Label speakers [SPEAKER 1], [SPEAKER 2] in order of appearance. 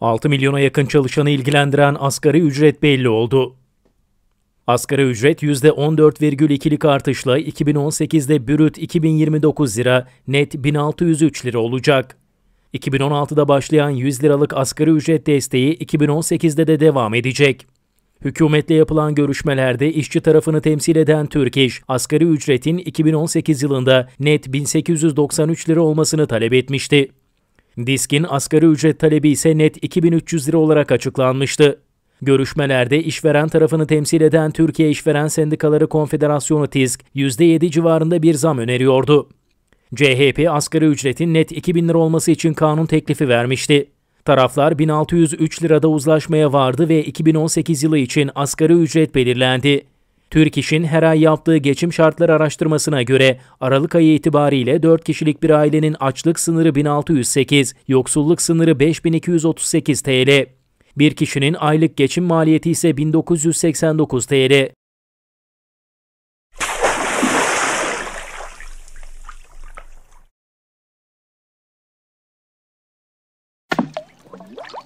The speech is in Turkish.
[SPEAKER 1] 6 milyona yakın çalışanı ilgilendiren asgari ücret belli oldu. Asgari ücret %14,2'lik artışla 2018'de bürüt 2029 lira, net 1603 lira olacak. 2016'da başlayan 100 liralık asgari ücret desteği 2018'de de devam edecek. Hükümetle yapılan görüşmelerde işçi tarafını temsil eden Türk İş, asgari ücretin 2018 yılında net 1893 lira olmasını talep etmişti. Diskin asgari ücret talebi ise net 2300 lira olarak açıklanmıştı. Görüşmelerde işveren tarafını temsil eden Türkiye İşveren Sendikaları Konfederasyonu TİSK %7 civarında bir zam öneriyordu. CHP asgari ücretin net 2000 lira olması için kanun teklifi vermişti. Taraflar 1603 lirada uzlaşmaya vardı ve 2018 yılı için asgari ücret belirlendi. Türk İş'in her ay yaptığı geçim şartları araştırmasına göre Aralık ayı itibariyle 4 kişilik bir ailenin açlık sınırı 1608, yoksulluk sınırı 5238 TL. Bir kişinin aylık geçim maliyeti ise 1989 TL. you